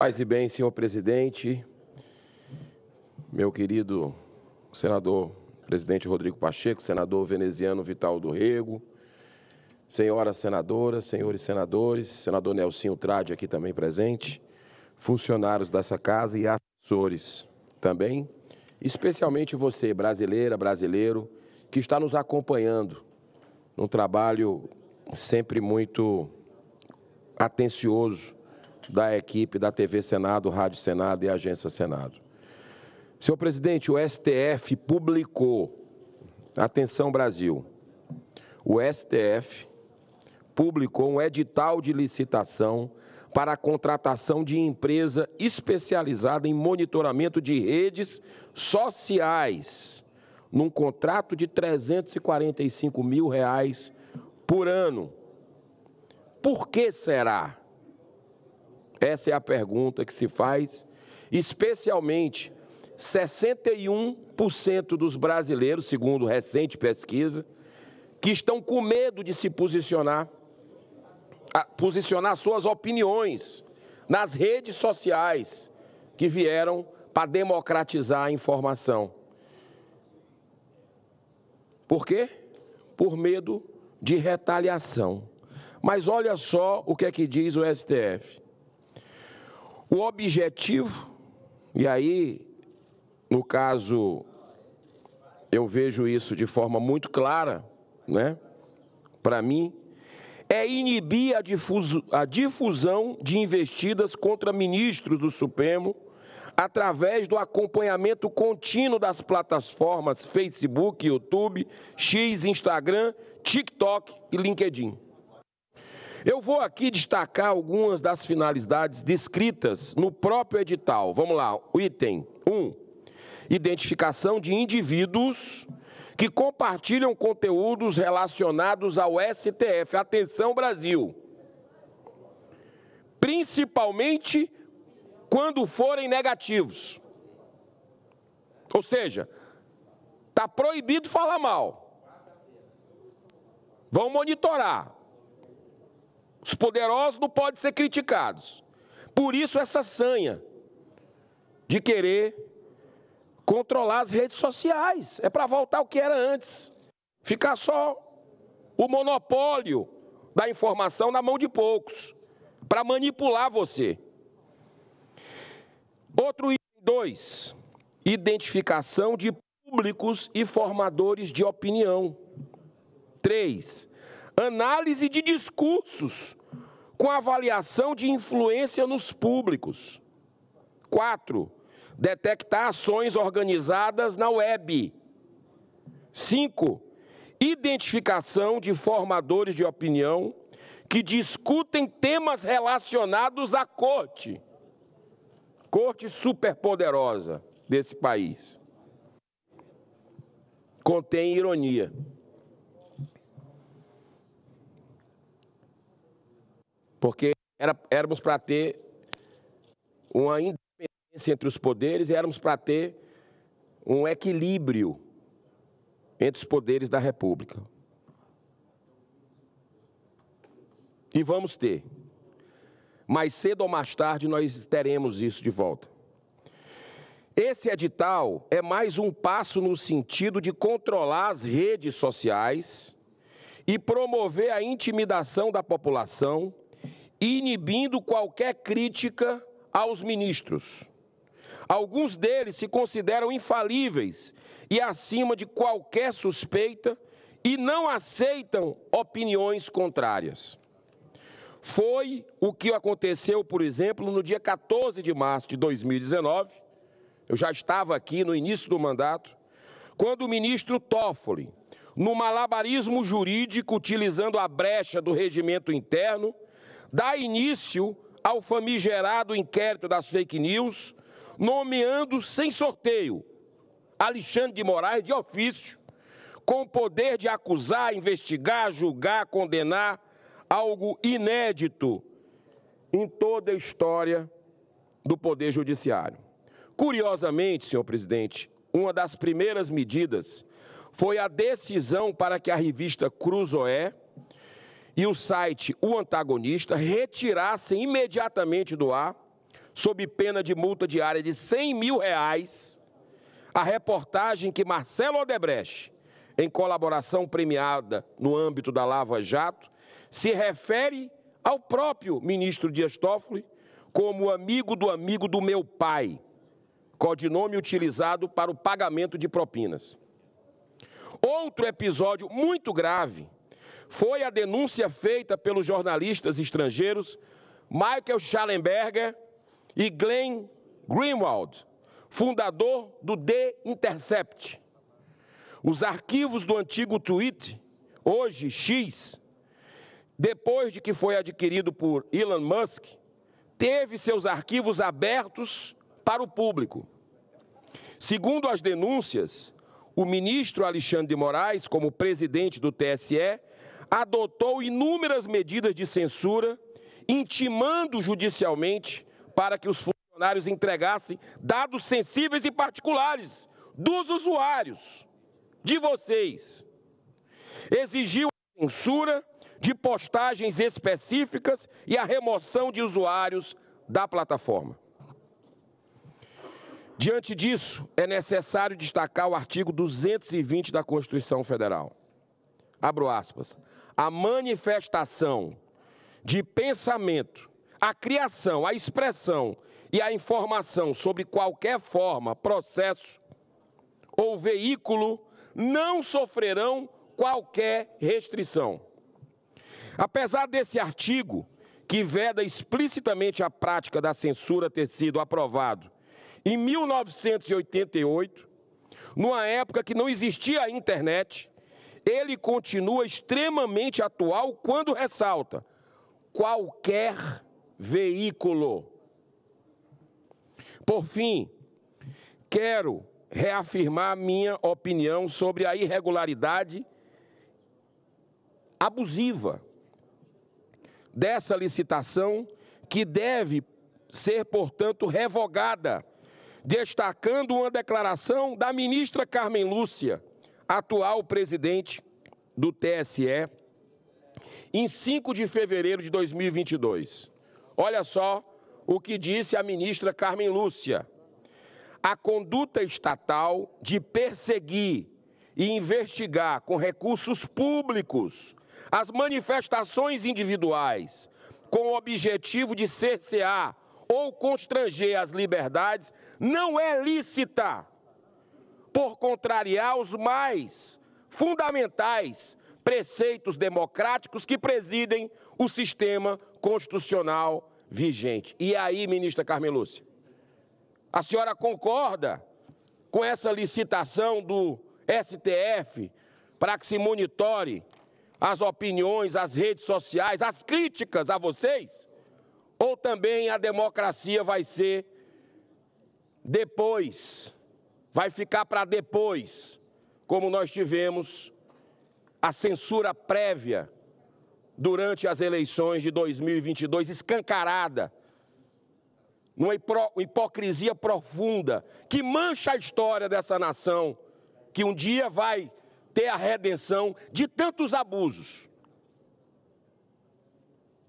Paz e bem, senhor presidente, meu querido senador presidente Rodrigo Pacheco, senador veneziano Vital do Rego, senhoras senadoras, senhores senadores, senador Nelsinho Trade aqui também presente, funcionários dessa casa e assessores também, especialmente você, brasileira, brasileiro, que está nos acompanhando num trabalho sempre muito atencioso da equipe da TV Senado, Rádio Senado e Agência Senado. Senhor presidente, o STF publicou, atenção Brasil, o STF publicou um edital de licitação para a contratação de empresa especializada em monitoramento de redes sociais, num contrato de 345 mil reais por ano. Por que será? Essa é a pergunta que se faz, especialmente 61% dos brasileiros, segundo recente pesquisa, que estão com medo de se posicionar, posicionar suas opiniões nas redes sociais que vieram para democratizar a informação. Por quê? Por medo de retaliação. Mas olha só o que é que diz o STF. O objetivo, e aí, no caso, eu vejo isso de forma muito clara, né? Para mim, é inibir a, difuso, a difusão de investidas contra ministros do Supremo através do acompanhamento contínuo das plataformas Facebook, YouTube, X, Instagram, TikTok e LinkedIn. Eu vou aqui destacar algumas das finalidades descritas no próprio edital. Vamos lá, o item 1. Um, identificação de indivíduos que compartilham conteúdos relacionados ao STF. Atenção, Brasil! Principalmente quando forem negativos. Ou seja, está proibido falar mal. Vão monitorar. Os poderosos não podem ser criticados. Por isso essa sanha de querer controlar as redes sociais. É para voltar ao que era antes. Ficar só o monopólio da informação na mão de poucos, para manipular você. Outro item 2, identificação de públicos e formadores de opinião. 3. Análise de discursos com avaliação de influência nos públicos. quatro, Detectar ações organizadas na web. cinco, Identificação de formadores de opinião que discutem temas relacionados à corte. Corte superpoderosa desse país. Contém ironia. Porque era, éramos para ter uma independência entre os poderes e éramos para ter um equilíbrio entre os poderes da República. E vamos ter. Mais cedo ou mais tarde nós teremos isso de volta. Esse edital é mais um passo no sentido de controlar as redes sociais e promover a intimidação da população inibindo qualquer crítica aos ministros. Alguns deles se consideram infalíveis e acima de qualquer suspeita e não aceitam opiniões contrárias. Foi o que aconteceu, por exemplo, no dia 14 de março de 2019. Eu já estava aqui no início do mandato, quando o ministro Toffoli, no malabarismo jurídico, utilizando a brecha do regimento interno, dá início ao famigerado inquérito das fake news, nomeando sem sorteio Alexandre de Moraes de ofício, com o poder de acusar, investigar, julgar, condenar, algo inédito em toda a história do Poder Judiciário. Curiosamente, senhor presidente, uma das primeiras medidas foi a decisão para que a revista Cruzoé e o site O Antagonista retirassem imediatamente do ar, sob pena de multa diária de 100 mil reais, a reportagem que Marcelo Odebrecht, em colaboração premiada no âmbito da Lava Jato, se refere ao próprio ministro Dias Toffoli como amigo do amigo do meu pai, codinome utilizado para o pagamento de propinas. Outro episódio muito grave foi a denúncia feita pelos jornalistas estrangeiros Michael Schallenberger e Glenn Greenwald, fundador do The Intercept. Os arquivos do antigo tweet, hoje X, depois de que foi adquirido por Elon Musk, teve seus arquivos abertos para o público. Segundo as denúncias, o ministro Alexandre de Moraes, como presidente do TSE, adotou inúmeras medidas de censura, intimando judicialmente para que os funcionários entregassem dados sensíveis e particulares dos usuários, de vocês. Exigiu a censura de postagens específicas e a remoção de usuários da plataforma. Diante disso, é necessário destacar o artigo 220 da Constituição Federal, abro aspas, a manifestação de pensamento, a criação, a expressão e a informação sobre qualquer forma, processo ou veículo não sofrerão qualquer restrição. Apesar desse artigo, que veda explicitamente a prática da censura ter sido aprovado em 1988, numa época que não existia a internet, ele continua extremamente atual quando ressalta: qualquer veículo. Por fim, quero reafirmar minha opinião sobre a irregularidade abusiva dessa licitação, que deve ser, portanto, revogada, destacando uma declaração da ministra Carmen Lúcia, atual presidente do TSE, em 5 de fevereiro de 2022. Olha só o que disse a ministra Carmen Lúcia. A conduta estatal de perseguir e investigar com recursos públicos as manifestações individuais com o objetivo de cercear ou constranger as liberdades não é lícita por contrariar os mais fundamentais preceitos democráticos que presidem o sistema constitucional vigente. E aí, ministra Carmen Lúcia, a senhora concorda com essa licitação do STF para que se monitore as opiniões, as redes sociais, as críticas a vocês? Ou também a democracia vai ser depois vai ficar para depois, como nós tivemos a censura prévia durante as eleições de 2022, escancarada, numa hipocrisia profunda que mancha a história dessa nação, que um dia vai ter a redenção de tantos abusos.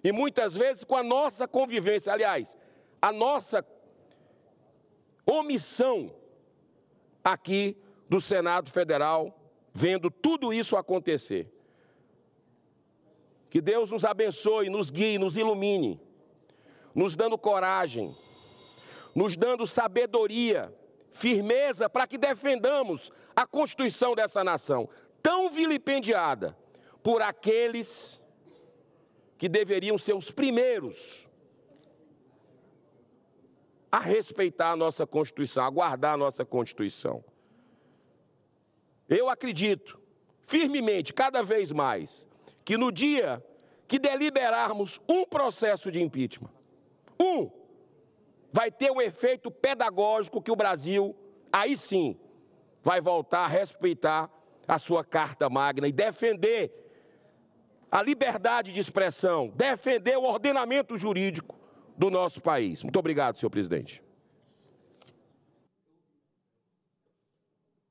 E muitas vezes com a nossa convivência, aliás, a nossa omissão aqui do Senado Federal, vendo tudo isso acontecer. Que Deus nos abençoe, nos guie, nos ilumine, nos dando coragem, nos dando sabedoria, firmeza para que defendamos a Constituição dessa nação, tão vilipendiada por aqueles que deveriam ser os primeiros a respeitar a nossa Constituição, a guardar a nossa Constituição. Eu acredito firmemente, cada vez mais, que no dia que deliberarmos um processo de impeachment, um, vai ter um efeito pedagógico que o Brasil, aí sim, vai voltar a respeitar a sua carta magna e defender a liberdade de expressão, defender o ordenamento jurídico do nosso país. Muito obrigado, senhor presidente.